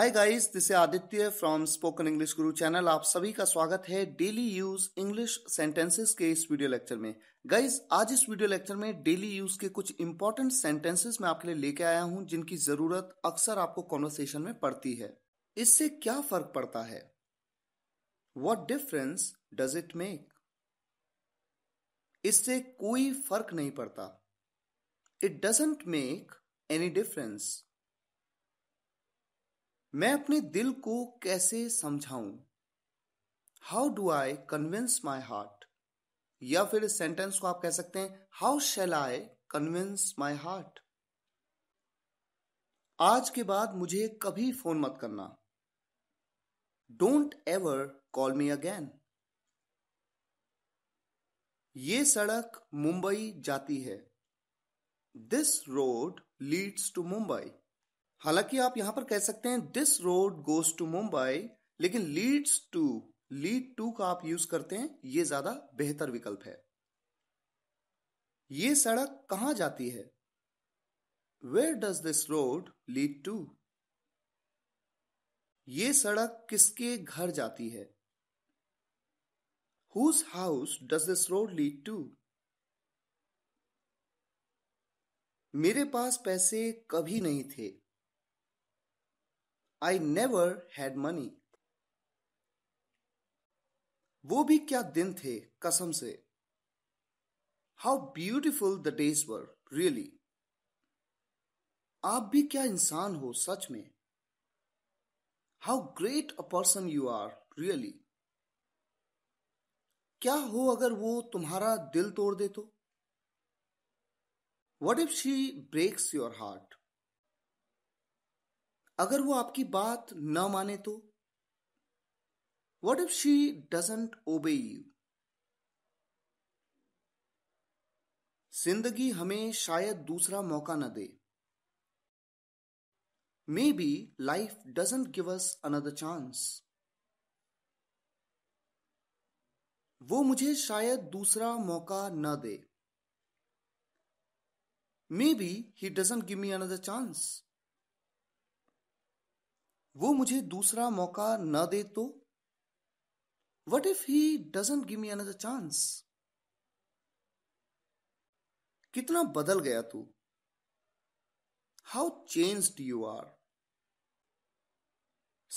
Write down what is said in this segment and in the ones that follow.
Hi guys this Aditya from spoken English Guru channel आप सभी का स्वागत है डेली यूज इंग्लिश सेंटेंसेस के इस वीडियो लेक्चर में गाइस आज इस वीडियो लेक्चर में डेली यूज के कुछ इंपॉर्टेंट सेंटेंसेस मैं आपके लिए लेके आया हूं जिनकी जरूरत अक्सर आपको कॉन्वर्सेशन में पड़ती है इससे क्या फर्क पड़ता है what difference does it make इससे कोई फर्क नहीं पड़ता it doesn't make any difference मैं अपने दिल को कैसे समझाऊं how do I convince my heart या फिर इस सेंटेंस को आप कह सकते हैं how shall I convince my heart आज के बाद मुझे कभी फोन मत करना don't ever call me again ये सड़क मुंबई जाती है this road leads to Mumbai हालांकि आप यहां पर कह सकते हैं this road goes to Mumbai लेकिन लीड्स टू लीड टू का आप यूज करते हैं ये ज्यादा बेहतर विकल्प है ये सड़क कहां जाती है where does this road lead to ये सड़क किसके घर जाती है whose house does this road lead to मेरे पास पैसे कभी नहीं थे आई नेवर हैड मनी वो भी क्या दिन थे कसम से how beautiful the days were really आप भी क्या इंसान हो सच में how great a person you are really क्या हो अगर वो तुम्हारा दिल तोड़ दे तो what if she breaks your heart अगर वो आपकी बात न माने तो what if she doesn't obey you जिंदगी हमें शायद दूसरा मौका न दे maybe life doesn't give us another chance वो मुझे शायद दूसरा मौका न दे maybe he doesn't give me another chance वो मुझे दूसरा मौका न दे तो what if he doesn't give me another chance कितना बदल गया तू हाउ चेंज्ड यू आर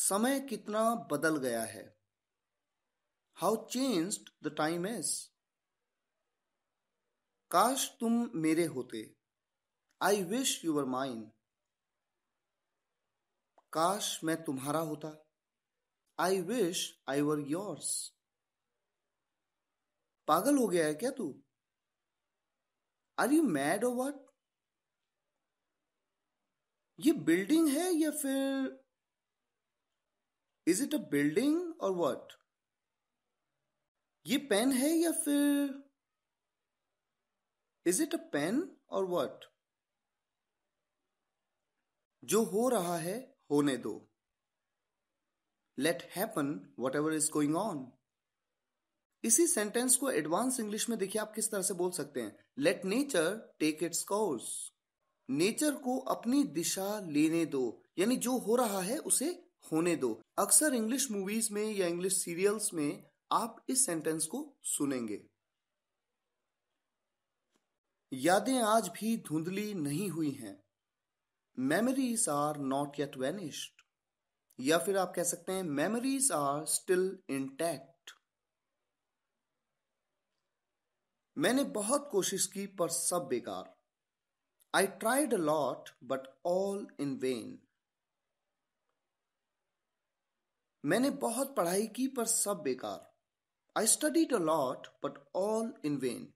समय कितना बदल गया है how changed the time is काश तुम मेरे होते I wish you were mine काश मैं तुम्हारा होता आई विश आई वर योर्स पागल हो गया है क्या तू आर यू मैड और वट ये बिल्डिंग है या फिर इज इट अ बिल्डिंग और वट ये पेन है या फिर इज इट अ पेन और वट जो हो रहा है होने दो let happen whatever is going on इसी सेंटेंस को एडवांस इंग्लिश में देखिए आप किस तरह से बोल सकते हैं let nature take its course nature को अपनी दिशा लेने दो यानी जो हो रहा है उसे होने दो अक्सर इंग्लिश मूवीज में या इंग्लिश सीरियल्स में आप इस सेंटेंस को सुनेंगे यादें आज भी धुंधली नहीं हुई हैं memories are not yet vanished या फिर आप कह सकते हैं मेमोरीज आर स्टिल इंटैक्ट मैंने बहुत कोशिश की पर सब बेकार I tried a lot but all in vain मैंने बहुत पढ़ाई की पर सब बेकार I studied a lot but all in vain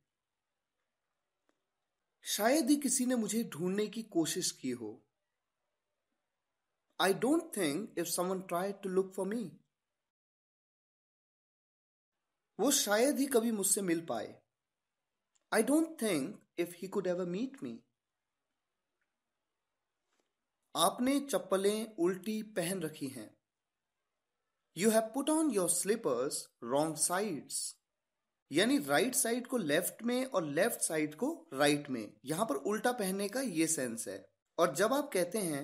शायद ही किसी ने मुझे ढूंढने की कोशिश की हो I don't think if someone tried to look for me. वो शायद ही कभी मुझसे मिल पाए I don't think if he could ever meet me आपने चप्पलें उल्टी पहन रखी हैं you have put on your slippers wrong sides यानी राइट साइड को लेफ्ट में और लेफ्ट साइड को राइट right में यहां पर उल्टा पहनने का ये सेंस है और जब आप कहते हैं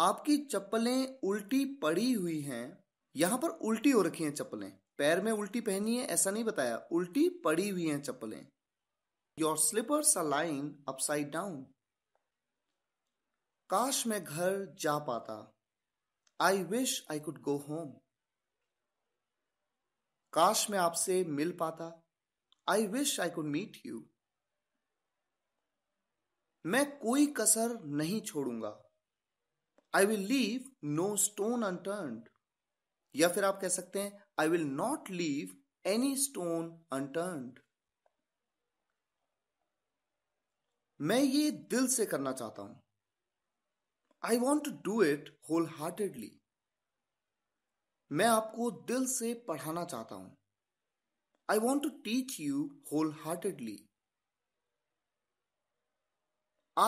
आपकी चप्पलें उल्टी पड़ी हुई हैं यहां पर उल्टी हो रखी हैं चप्पलें पैर में उल्टी पहनी है ऐसा नहीं बताया उल्टी पड़ी हुई हैं चप्पलें your slippers are lying upside down काश मैं घर जा पाता I wish I could go home काश मैं आपसे मिल पाता I wish I could meet you मैं कोई कसर नहीं छोड़ूंगा I will leave no stone unturned या फिर आप कह सकते हैं I will not leave any stone unturned मैं ये दिल से करना चाहता हूं I want to do it whole heartedly मैं आपको दिल से पढ़ाना चाहता हूं I want to teach you wholeheartedly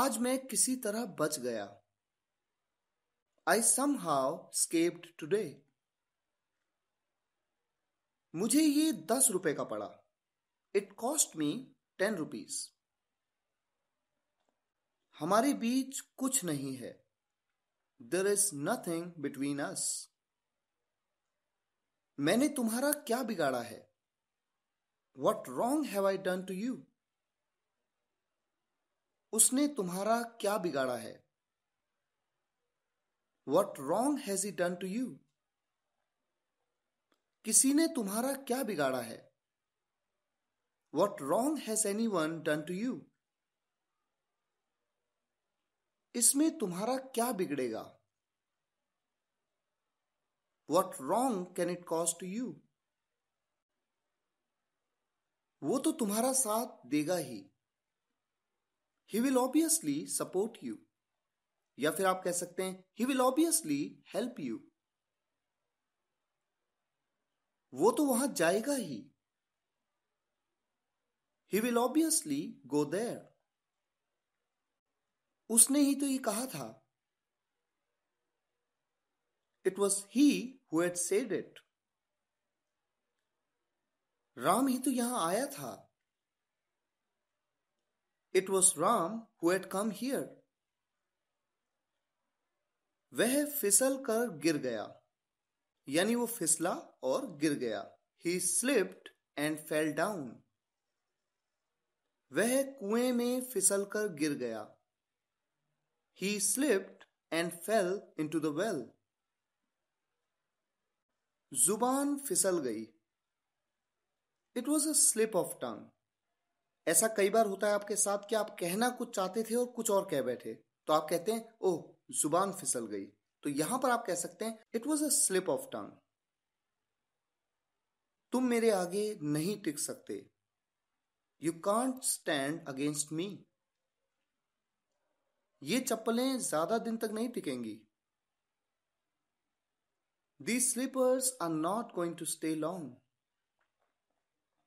आज मैं किसी तरह बच गया I somehow escaped today. मुझे ये दस रुपए का पड़ा it cost me ten rupees हमारे बीच कुछ नहीं है there is nothing between us मैंने तुम्हारा क्या बिगाड़ा है what wrong have I done to you उसने तुम्हारा क्या बिगाड़ा है what wrong has he done to you किसी ने तुम्हारा क्या बिगाड़ा है what wrong has anyone done to you इसमें तुम्हारा क्या बिगड़ेगा what wrong can it cost to you वो तो तुम्हारा साथ देगा ही he will obviously support you या फिर आप कह सकते हैं he will obviously help you वो तो वहां जाएगा ही he will obviously go there उसने ही तो ये कहा था it was he who had said it Ram ही तो यहां आया था it was Ram who had come here वह फिसल कर गिर गया यानी वो फिसला और गिर गया he slipped and fell down वह कुएं में फिसल कर गिर गया he slipped and fell into the well जुबान फिसल गई it was a slip of tongue ऐसा कई बार होता है आपके साथ कि आप कहना कुछ चाहते थे और कुछ और कह बैठे तो आप कहते हैं ओह जुबान फिसल गई तो यहां पर आप कह सकते हैं it was a slip of tongue तुम मेरे आगे नहीं टिक सकते you can't stand against me ये चप्पलें ज्यादा दिन तक नहीं टिकेंगी the slippers are not going to stay long